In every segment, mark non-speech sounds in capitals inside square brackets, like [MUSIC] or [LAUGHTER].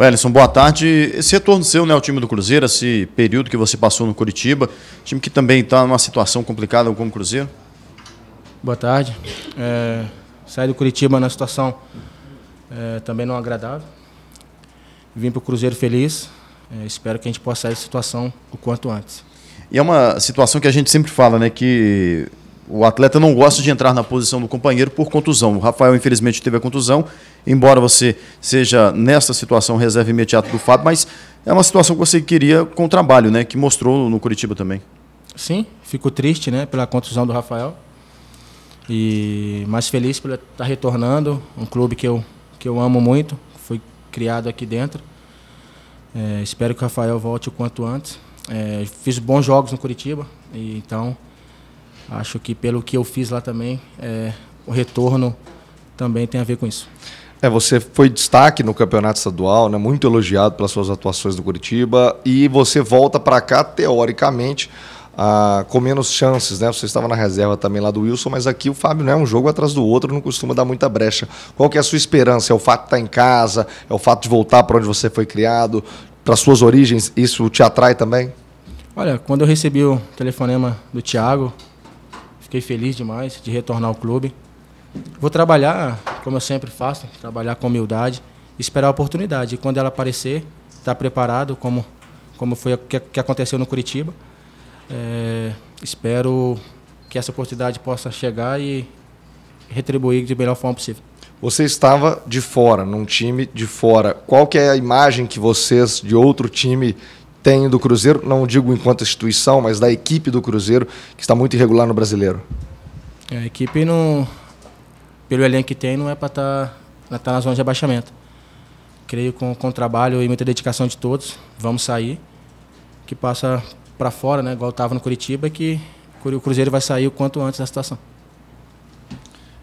Wellington, boa tarde. Esse retorno seu, né, ao time do Cruzeiro, esse período que você passou no Curitiba, time que também está numa situação complicada como o Cruzeiro. Boa tarde. É, saí do Curitiba na situação é, também não agradável. Vim para o Cruzeiro feliz. É, espero que a gente possa sair da situação o quanto antes. E é uma situação que a gente sempre fala, né, que o atleta não gosta de entrar na posição do companheiro por contusão. O Rafael, infelizmente, teve a contusão, embora você seja, nessa situação, reserva imediata do Fábio, mas é uma situação que você queria com o trabalho, né? Que mostrou no Curitiba também. Sim, fico triste, né? Pela contusão do Rafael. E mais feliz por estar retornando. Um clube que eu, que eu amo muito. Fui criado aqui dentro. É, espero que o Rafael volte o quanto antes. É, fiz bons jogos no Curitiba. E, então Acho que pelo que eu fiz lá também, é, o retorno também tem a ver com isso. É, você foi destaque no campeonato estadual, né? muito elogiado pelas suas atuações do Curitiba, e você volta para cá, teoricamente, ah, com menos chances, né? Você estava na reserva também lá do Wilson, mas aqui o Fábio né, é um jogo atrás do outro, não costuma dar muita brecha. Qual que é a sua esperança? É o fato de estar tá em casa? É o fato de voltar para onde você foi criado? Para suas origens, isso te atrai também? Olha, quando eu recebi o telefonema do Thiago, Fiquei feliz demais de retornar ao clube. Vou trabalhar, como eu sempre faço, trabalhar com humildade, esperar a oportunidade. E quando ela aparecer, estar tá preparado, como, como foi o que, que, aconteceu no Curitiba. É, espero que essa oportunidade possa chegar e retribuir de melhor forma possível. Você estava de fora, num time de fora. Qual que é a imagem que vocês de outro time tem do Cruzeiro, não digo enquanto instituição, mas da equipe do Cruzeiro, que está muito irregular no brasileiro? É, a equipe, não, pelo elenco que tem, não é para estar tá, é tá na zona de abaixamento. Creio com, com trabalho e muita dedicação de todos, vamos sair. Que passa para fora, né, igual estava no Curitiba, que o Cruzeiro vai sair o quanto antes da situação.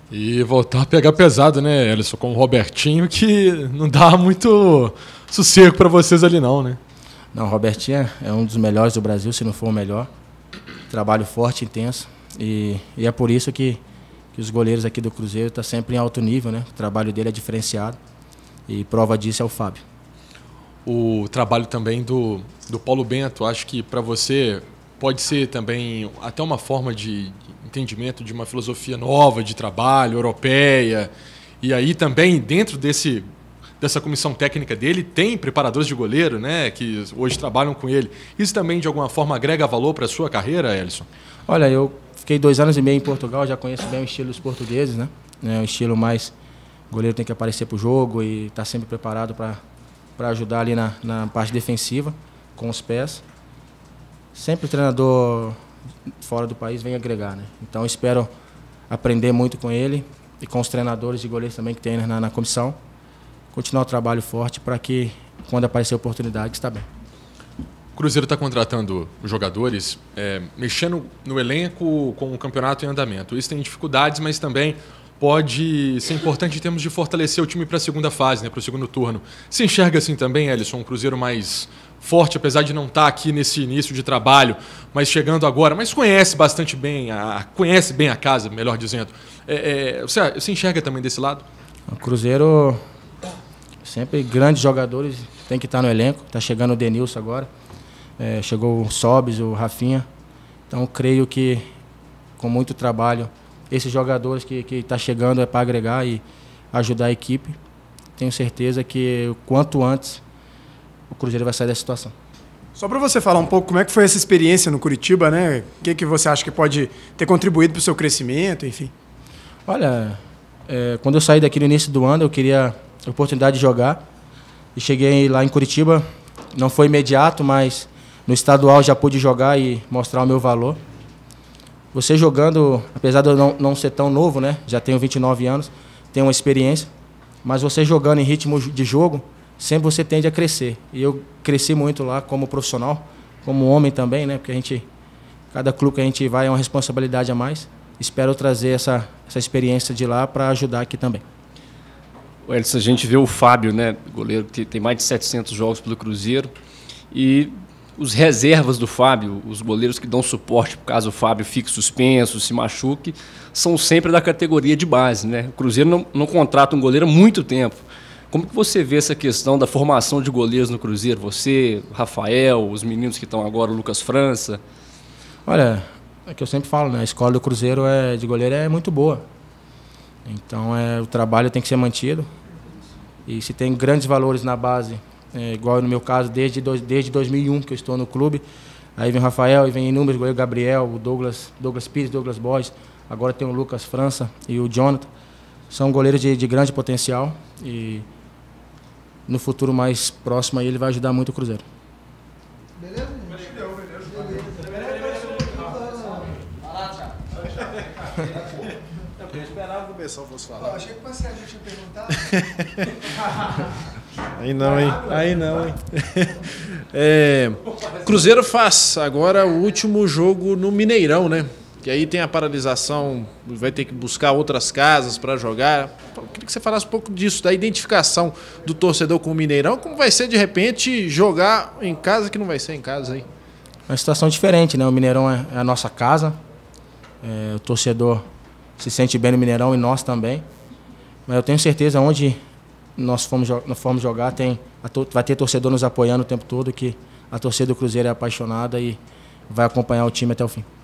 E voltar a pegar pesado, né, Ellison, com o Robertinho, que não dá muito sossego para vocês ali não, né? Não, Robertinho é um dos melhores do Brasil, se não for o melhor. Trabalho forte, intenso. E, e é por isso que, que os goleiros aqui do Cruzeiro estão tá sempre em alto nível, né? O trabalho dele é diferenciado. E prova disso é o Fábio. O trabalho também do, do Paulo Bento, acho que para você pode ser também até uma forma de entendimento de uma filosofia nova de trabalho, europeia. E aí também, dentro desse dessa comissão técnica dele tem preparadores de goleiro, né, que hoje trabalham com ele. Isso também de alguma forma agrega valor para a sua carreira, Elson? Olha, eu fiquei dois anos e meio em Portugal, já conheço bem o estilo dos portugueses, né? É um estilo mais o goleiro tem que aparecer para o jogo e estar tá sempre preparado para para ajudar ali na, na parte defensiva com os pés. Sempre o treinador fora do país vem agregar, né? Então espero aprender muito com ele e com os treinadores e goleiros também que tem né, na, na comissão continuar o trabalho forte para que, quando aparecer a oportunidade, está bem. O Cruzeiro está contratando jogadores, é, mexendo no elenco com o campeonato em andamento. Isso tem dificuldades, mas também pode ser importante em termos de fortalecer o time para a segunda fase, né, para o segundo turno. Se enxerga assim também, Ellison, um Cruzeiro mais forte, apesar de não estar tá aqui nesse início de trabalho, mas chegando agora, mas conhece bastante bem, a, conhece bem a casa, melhor dizendo. É, é, você, você enxerga também desse lado? O Cruzeiro Sempre grandes jogadores tem que estar no elenco. Está chegando o Denilson agora. É, chegou o Sobis, o Rafinha. Então creio que com muito trabalho, esses jogadores que estão tá chegando é para agregar e ajudar a equipe. Tenho certeza que quanto antes o Cruzeiro vai sair dessa situação. Só para você falar um pouco como é que foi essa experiência no Curitiba, né? O que, que você acha que pode ter contribuído para o seu crescimento, enfim? Olha, é, quando eu saí daqui no início do ano, eu queria a oportunidade de jogar. E cheguei lá em Curitiba, não foi imediato, mas no estadual já pude jogar e mostrar o meu valor. Você jogando, apesar de eu não, não ser tão novo, né? Já tenho 29 anos, tenho uma experiência. Mas você jogando em ritmo de jogo, sempre você tende a crescer. E eu cresci muito lá como profissional, como homem também, né? Porque a gente, cada clube que a gente vai é uma responsabilidade a mais. Espero trazer essa, essa experiência de lá para ajudar aqui também. Edson, a gente vê o Fábio, né, goleiro que tem mais de 700 jogos pelo Cruzeiro, e os reservas do Fábio, os goleiros que dão suporte caso o Fábio fique suspenso, se machuque, são sempre da categoria de base. Né? O Cruzeiro não, não contrata um goleiro há muito tempo. Como que você vê essa questão da formação de goleiros no Cruzeiro? Você, Rafael, os meninos que estão agora, o Lucas França? Olha, é que eu sempre falo, né? A escola do Cruzeiro é, de goleiro é muito boa. Então, é, o trabalho tem que ser mantido. E se tem grandes valores na base, é, igual no meu caso, desde, dois, desde 2001 que eu estou no clube, aí vem o Rafael, e vem inúmeros, goleiro Gabriel, o Douglas, Douglas Pires, Douglas Boys agora tem o Lucas França e o Jonathan. São goleiros de, de grande potencial e no futuro mais próximo aí ele vai ajudar muito o Cruzeiro. Beleza? Beleza. Beleza. Beleza. [LAUGHS] Eu esperava que o pessoal fosse falar. Eu achei que você a gente ia perguntar. [LAUGHS] Aí não, hein? Aí não, hein? [LAUGHS] É, Cruzeiro faz agora o último jogo no Mineirão, né? Que aí tem a paralisação, vai ter que buscar outras casas para jogar. Eu queria que você falasse um pouco disso, da identificação do torcedor com o Mineirão. Como vai ser, de repente, jogar em casa que não vai ser em casa aí? É uma situação diferente, né? O Mineirão é, é a nossa casa. É, o torcedor se sente bem no Mineirão e nós também. Mas eu tenho certeza onde nós formos, nós jogar tem vai ter torcedor nos apoiando o tempo todo que a torcida do Cruzeiro é apaixonada e vai acompanhar o time até o fim.